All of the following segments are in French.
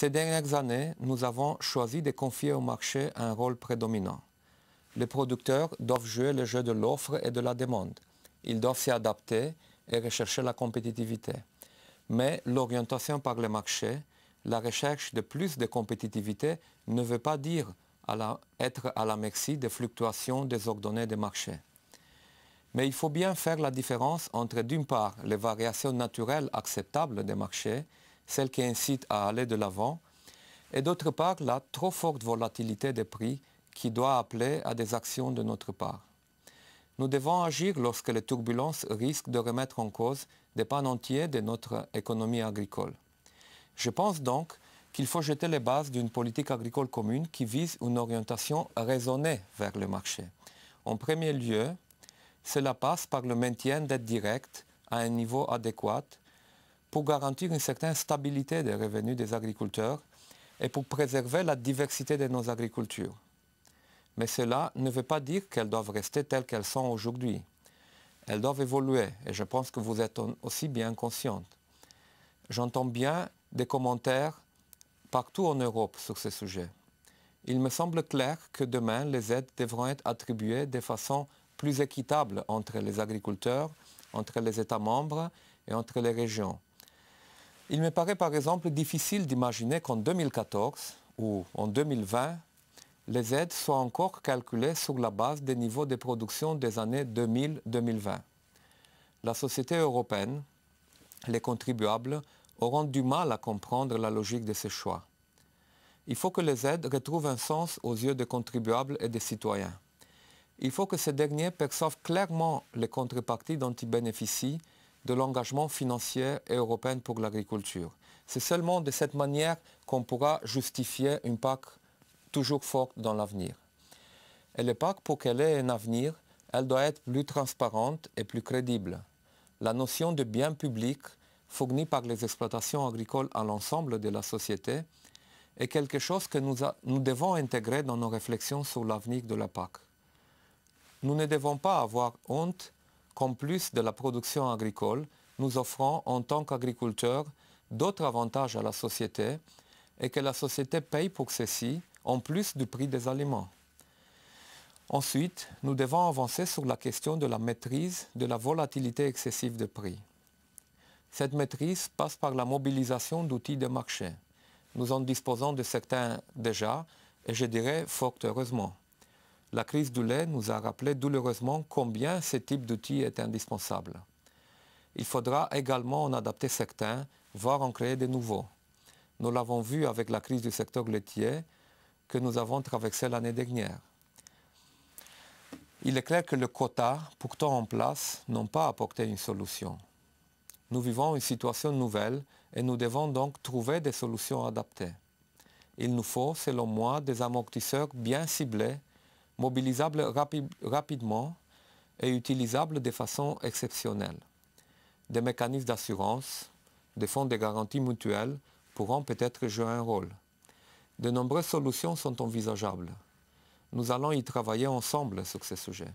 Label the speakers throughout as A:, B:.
A: Ces dernières années, nous avons choisi de confier au marché un rôle prédominant. Les producteurs doivent jouer le jeu de l'offre et de la demande. Ils doivent s'y adapter et rechercher la compétitivité. Mais l'orientation par le marché, la recherche de plus de compétitivité ne veut pas dire être à la merci des fluctuations désordonnées des marchés. Mais il faut bien faire la différence entre d'une part les variations naturelles acceptables des marchés celle qui incite à aller de l'avant, et d'autre part la trop forte volatilité des prix qui doit appeler à des actions de notre part. Nous devons agir lorsque les turbulences risquent de remettre en cause des pans entiers de notre économie agricole. Je pense donc qu'il faut jeter les bases d'une politique agricole commune qui vise une orientation raisonnée vers le marché. En premier lieu, cela passe par le maintien d'aides directes à un niveau adéquat pour garantir une certaine stabilité des revenus des agriculteurs et pour préserver la diversité de nos agricultures. Mais cela ne veut pas dire qu'elles doivent rester telles qu'elles sont aujourd'hui. Elles doivent évoluer et je pense que vous êtes aussi bien consciente. J'entends bien des commentaires partout en Europe sur ce sujet. Il me semble clair que demain, les aides devront être attribuées de façon plus équitable entre les agriculteurs, entre les États membres et entre les régions. Il me paraît par exemple difficile d'imaginer qu'en 2014 ou en 2020, les aides soient encore calculées sur la base des niveaux de production des années 2000-2020. La société européenne, les contribuables, auront du mal à comprendre la logique de ces choix. Il faut que les aides retrouvent un sens aux yeux des contribuables et des citoyens. Il faut que ces derniers perçoivent clairement les contreparties dont ils bénéficient de l'engagement financier et européen pour l'agriculture. C'est seulement de cette manière qu'on pourra justifier une PAC toujours forte dans l'avenir. Et la PAC, pour qu'elle ait un avenir, elle doit être plus transparente et plus crédible. La notion de bien public fourni par les exploitations agricoles à l'ensemble de la société est quelque chose que nous devons intégrer dans nos réflexions sur l'avenir de la PAC. Nous ne devons pas avoir honte qu'en plus de la production agricole, nous offrons en tant qu'agriculteurs d'autres avantages à la société et que la société paye pour ceci en plus du prix des aliments. Ensuite, nous devons avancer sur la question de la maîtrise de la volatilité excessive de prix. Cette maîtrise passe par la mobilisation d'outils de marché. Nous en disposons de certains déjà, et je dirais fort heureusement. La crise du lait nous a rappelé douloureusement combien ce type d'outils est indispensable. Il faudra également en adapter certains, voire en créer de nouveaux. Nous l'avons vu avec la crise du secteur laitier que nous avons traversée l'année dernière. Il est clair que le quota, pourtant en place, n'ont pas apporté une solution. Nous vivons une situation nouvelle et nous devons donc trouver des solutions adaptées. Il nous faut, selon moi, des amortisseurs bien ciblés mobilisables rapidement et utilisable de façon exceptionnelle. Des mécanismes d'assurance, des fonds de garantie mutuelle pourront peut-être jouer un rôle. De nombreuses solutions sont envisageables. Nous allons y travailler ensemble sur ces sujets,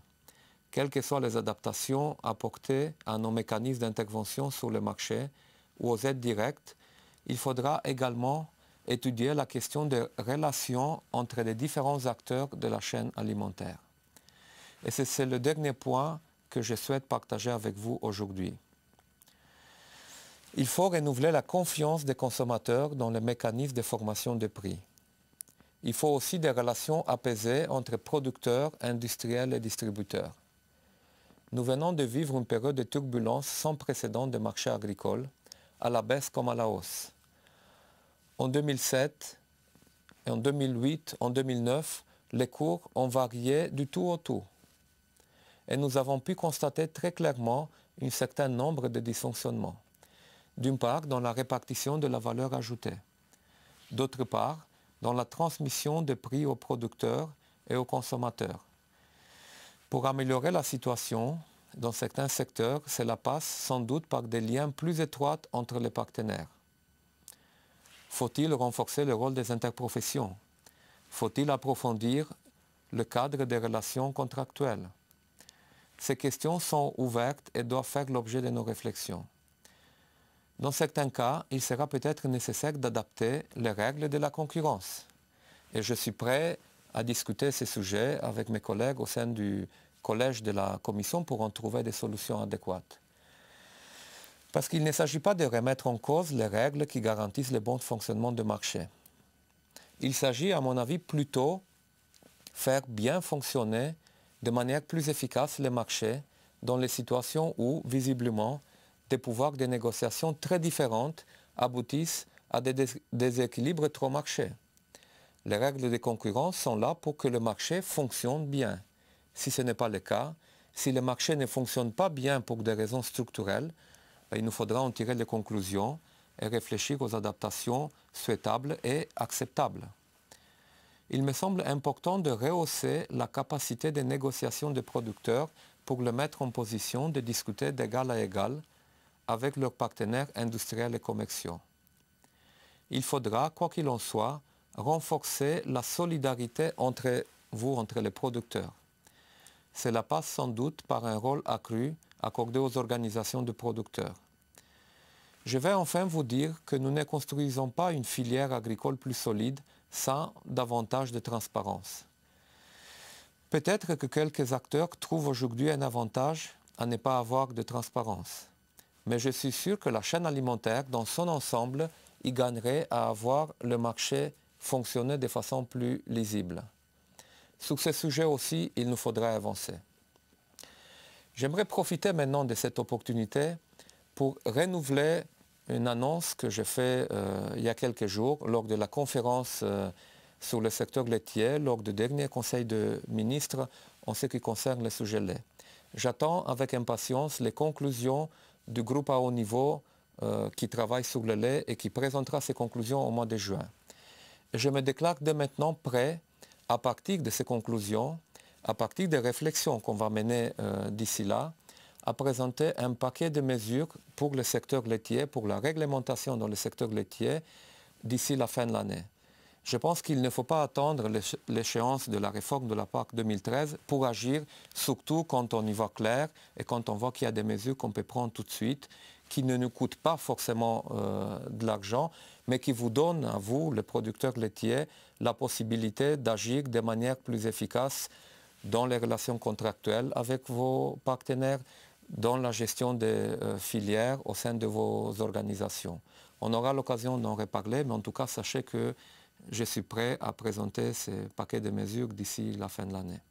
A: quelles que soient les adaptations apportées à nos mécanismes d'intervention sur le marché ou aux aides directes, il faudra également étudier la question des relations entre les différents acteurs de la chaîne alimentaire. Et c'est le dernier point que je souhaite partager avec vous aujourd'hui. Il faut renouveler la confiance des consommateurs dans les mécanismes de formation des prix. Il faut aussi des relations apaisées entre producteurs, industriels et distributeurs. Nous venons de vivre une période de turbulence sans précédent des marchés agricoles, à la baisse comme à la hausse en 2007, en 2008, en 2009, les cours ont varié du tout au tout. Et nous avons pu constater très clairement un certain nombre de dysfonctionnements. D'une part, dans la répartition de la valeur ajoutée. D'autre part, dans la transmission des prix aux producteurs et aux consommateurs. Pour améliorer la situation, dans certains secteurs, cela passe sans doute par des liens plus étroits entre les partenaires. Faut-il renforcer le rôle des interprofessions Faut-il approfondir le cadre des relations contractuelles Ces questions sont ouvertes et doivent faire l'objet de nos réflexions. Dans certains cas, il sera peut-être nécessaire d'adapter les règles de la concurrence. Et je suis prêt à discuter ces sujets avec mes collègues au sein du collège de la Commission pour en trouver des solutions adéquates parce qu'il ne s'agit pas de remettre en cause les règles qui garantissent le bon fonctionnement du marché. Il s'agit, à mon avis, plutôt de faire bien fonctionner de manière plus efficace le marché dans les situations où, visiblement, des pouvoirs de négociation très différentes aboutissent à des déséquilibres trop marchés. Les règles de concurrence sont là pour que le marché fonctionne bien. Si ce n'est pas le cas, si le marché ne fonctionne pas bien pour des raisons structurelles, il nous faudra en tirer les conclusions et réfléchir aux adaptations souhaitables et acceptables. Il me semble important de rehausser la capacité de négociation des producteurs pour le mettre en position de discuter d'égal à égal avec leurs partenaires industriels et commerciaux. Il faudra, quoi qu'il en soit, renforcer la solidarité entre vous, entre les producteurs. Cela passe sans doute par un rôle accru accordée aux organisations de producteurs. Je vais enfin vous dire que nous ne construisons pas une filière agricole plus solide sans davantage de transparence. Peut-être que quelques acteurs trouvent aujourd'hui un avantage à ne pas avoir de transparence. Mais je suis sûr que la chaîne alimentaire, dans son ensemble, y gagnerait à avoir le marché fonctionner de façon plus lisible. Sur ce sujet aussi, il nous faudrait avancer. J'aimerais profiter maintenant de cette opportunité pour renouveler une annonce que j'ai faite euh, il y a quelques jours lors de la conférence euh, sur le secteur laitier, lors du dernier conseil de ministres en ce qui concerne le sujet lait. J'attends avec impatience les conclusions du groupe à haut niveau euh, qui travaille sur le lait et qui présentera ses conclusions au mois de juin. Je me déclare dès maintenant prêt, à partir de ces conclusions, à partir des réflexions qu'on va mener euh, d'ici là, à présenter un paquet de mesures pour le secteur laitier, pour la réglementation dans le secteur laitier d'ici la fin de l'année. Je pense qu'il ne faut pas attendre l'échéance de la réforme de la PAC 2013 pour agir, surtout quand on y voit clair et quand on voit qu'il y a des mesures qu'on peut prendre tout de suite, qui ne nous coûtent pas forcément euh, de l'argent, mais qui vous donnent à vous, les producteurs laitiers, la possibilité d'agir de manière plus efficace dans les relations contractuelles avec vos partenaires, dans la gestion des euh, filières au sein de vos organisations. On aura l'occasion d'en reparler, mais en tout cas, sachez que je suis prêt à présenter ce paquet de mesures d'ici la fin de l'année.